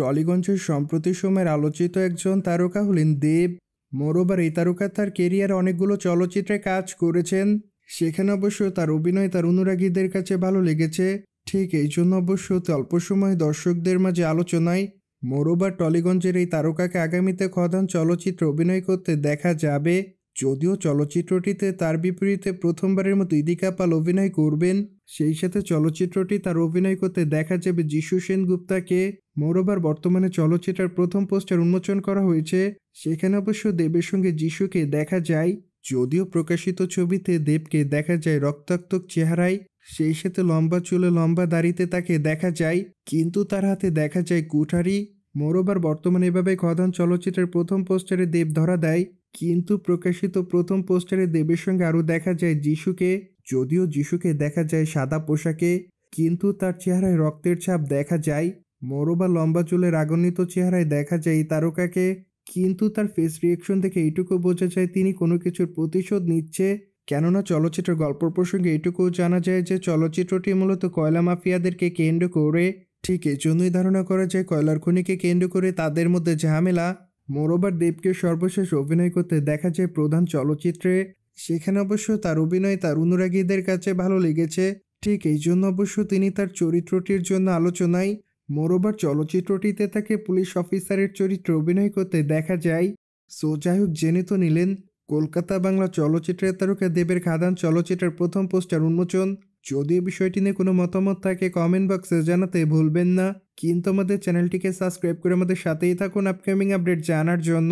টলিগঞ্জের সম্প্রতি সময়ের আলোচিত একজন তারকা হলেন দেব মোরোবার এই তারকা তার কেরিয়ারে অনেকগুলো চলচ্চিত্রে কাজ করেছেন সেখানে অবশ্য তার অভিনয় তার অনুরাগীদের কাছে ভালো লেগেছে ঠিক এই জন্য অবশ্য অল্প সময়ে দর্শকদের মাঝে আলোচনায় মোরোবার টলিগঞ্জের এই তারকাকে আগামীতে খদান চলচ্চিত্র অভিনয় করতে দেখা যাবে যদিও চলচ্চিত্রটিতে তার বিপরীতে প্রথমবারের মতো ইদিকাপাল অভিনয় করবেন সেই সাথে চলচ্চিত্রটি তার অভিনয় করতে দেখা যাবে যিশু সেনগুপ্তাকে মোরবার বর্তমানে চলচ্চিত্রের প্রথম পোস্টার উন্মোচন করা হয়েছে সেখানে অবশ্য দেবের সঙ্গে যিশুকে দেখা যায় যদিও প্রকাশিত ছবিতে দেবকে দেখা যায় রক্তাক্ত চেহারায় সেই সাথে লম্বা চুলে লম্বা দাড়িতে তাকে দেখা যায় কিন্তু তার হাতে দেখা যায় কুঠারি মোরবার বর্তমানে এভাবে খদান চলচ্চিত্রের প্রথম পোস্টারে দেব ধরা দেয় কিন্তু প্রকাশিত প্রথম পোস্টারে দেবের সঙ্গে আরও দেখা যায় যিশুকে যদিও যিশুকে দেখা যায় সাদা পোশাকে কিন্তু তার চেহারায় রক্তের ছাপ দেখা যায় বা লম্বা চুলের আগন্নিত চেহারায় দেখা যায় এই তারকাকে কিন্তু তার ফেস রিয়েকশন দেখে এইটুকু বোঝা যায় তিনি কোনো কিছুর প্রতিশোধ নিচ্ছে কেননা চলচ্চিত্রের গল্প প্রসঙ্গে এটুকুও জানা যায় যে চলচ্চিত্রটি মূলত কয়লা মাফিয়াদেরকে কেন্দ্র করে ঠিক এই জন্যই ধারণা করা যায় কয়লার খনিকে কেন্দ্র করে তাদের মধ্যে ঝামেলা মোরোবার দেবকে সর্বশেষ অভিনয় করতে দেখা যায় প্রধান চলচ্চিত্রে সেখানে অবশ্য তার অভিনয় তার অনুরাগীদের কাছে ভালো লেগেছে ঠিক এই জন্য অবশ্য তিনি তার চরিত্রটির জন্য আলোচনায় মোরোবার চলচ্চিত্রটিতে তাকে পুলিশ অফিসারের চরিত্রে অভিনয় করতে দেখা যায় সো যাই হোক জেনে তো নিলেন কলকাতা বাংলা চলচ্চিত্রের তারকা দেবের খাদান চলচ্চিত্রের প্রথম পোস্টার উন্মোচন যদি বিষয়টি নিয়ে কোনো মতামত থাকে কমেন্ট বক্সে জানাতে ভুলবেন না কিন্তু আমাদের চ্যানেলটিকে সাবস্ক্রাইব করে আমাদের সাথেই থাকুন আপকামিং আপডেট জানার জন্য